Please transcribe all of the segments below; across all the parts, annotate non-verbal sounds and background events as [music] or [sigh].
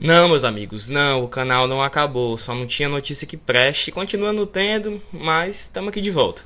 Não, meus amigos, não, o canal não acabou, só não tinha notícia que preste, continua não tendo, mas estamos aqui de volta.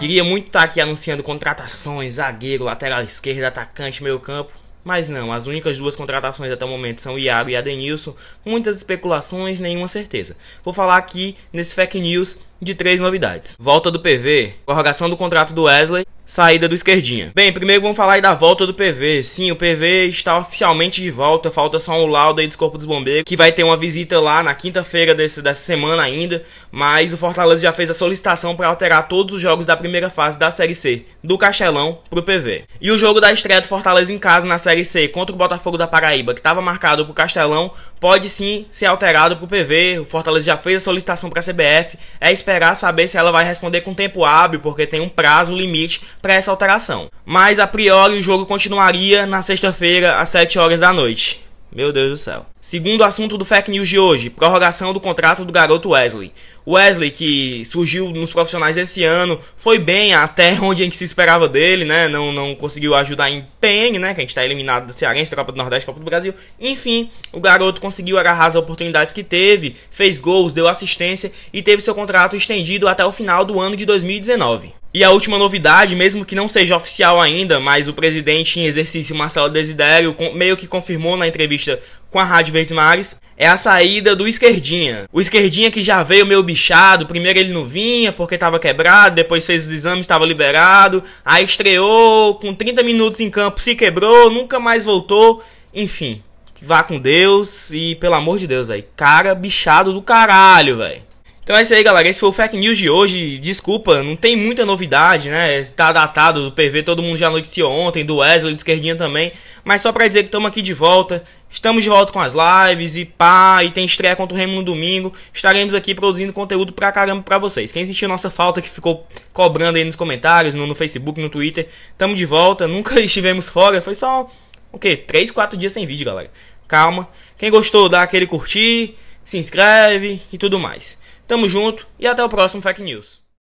Queria muito estar tá aqui anunciando contratações, zagueiro, lateral esquerdo, atacante, meio campo, mas não, as únicas duas contratações até o momento são Iago e Adenilson, muitas especulações, nenhuma certeza. Vou falar aqui nesse Fake News de três novidades. Volta do PV, prorrogação do contrato do Wesley, saída do esquerdinha. Bem, primeiro vamos falar aí da volta do PV. Sim, o PV está oficialmente de volta, falta só um laudo aí do Corpo dos Bombeiros, que vai ter uma visita lá na quinta-feira dessa semana ainda, mas o Fortaleza já fez a solicitação para alterar todos os jogos da primeira fase da Série C, do Castelão pro PV. E o jogo da estreia do Fortaleza em casa na Série C contra o Botafogo da Paraíba, que estava marcado pro Castelão, pode sim ser alterado pro PV. O Fortaleza já fez a solicitação para a CBF, é esperado esperar saber se ela vai responder com tempo hábil, porque tem um prazo limite para essa alteração. Mas a priori o jogo continuaria na sexta-feira às 7 horas da noite. Meu Deus do céu. Segundo assunto do Fake News de hoje, prorrogação do contrato do garoto Wesley. Wesley, que surgiu nos profissionais esse ano, foi bem até [laughs] onde a se esperava dele, né? Não, não conseguiu ajudar em PN, né? Que a gente tá eliminado do Cearense, Copa do Nordeste, Copa do Brasil. Enfim, o garoto conseguiu agarrar as oportunidades que teve, fez gols, deu assistência e teve seu contrato estendido até o final do ano de 2019. E a última novidade, mesmo que não seja oficial ainda, mas o presidente em exercício Marcelo Desidério meio que confirmou na entrevista com a Rádio Verdes Mares, é a saída do Esquerdinha. O Esquerdinha que já veio meio bichado, primeiro ele não vinha porque estava quebrado, depois fez os exames, estava liberado, aí estreou, com 30 minutos em campo se quebrou, nunca mais voltou, enfim. Vá com Deus e pelo amor de Deus, velho. Cara bichado do caralho, velho. Então é isso aí, galera. Esse foi o Fake News de hoje. Desculpa, não tem muita novidade, né? Tá datado do PV, todo mundo já noticiou ontem, do Wesley, do Esquerdinha também. Mas só pra dizer que estamos aqui de volta. Estamos de volta com as lives e pá, e tem estreia contra o Remo no domingo. Estaremos aqui produzindo conteúdo pra caramba pra vocês. Quem sentiu nossa falta, que ficou cobrando aí nos comentários, no, no Facebook, no Twitter, estamos de volta. [laughs] Nunca estivemos fora, foi só, o quê? 3, 4 dias sem vídeo, galera. Calma. Quem gostou, dá aquele curtir, se inscreve e tudo mais. Tamo junto e até o próximo Fake News.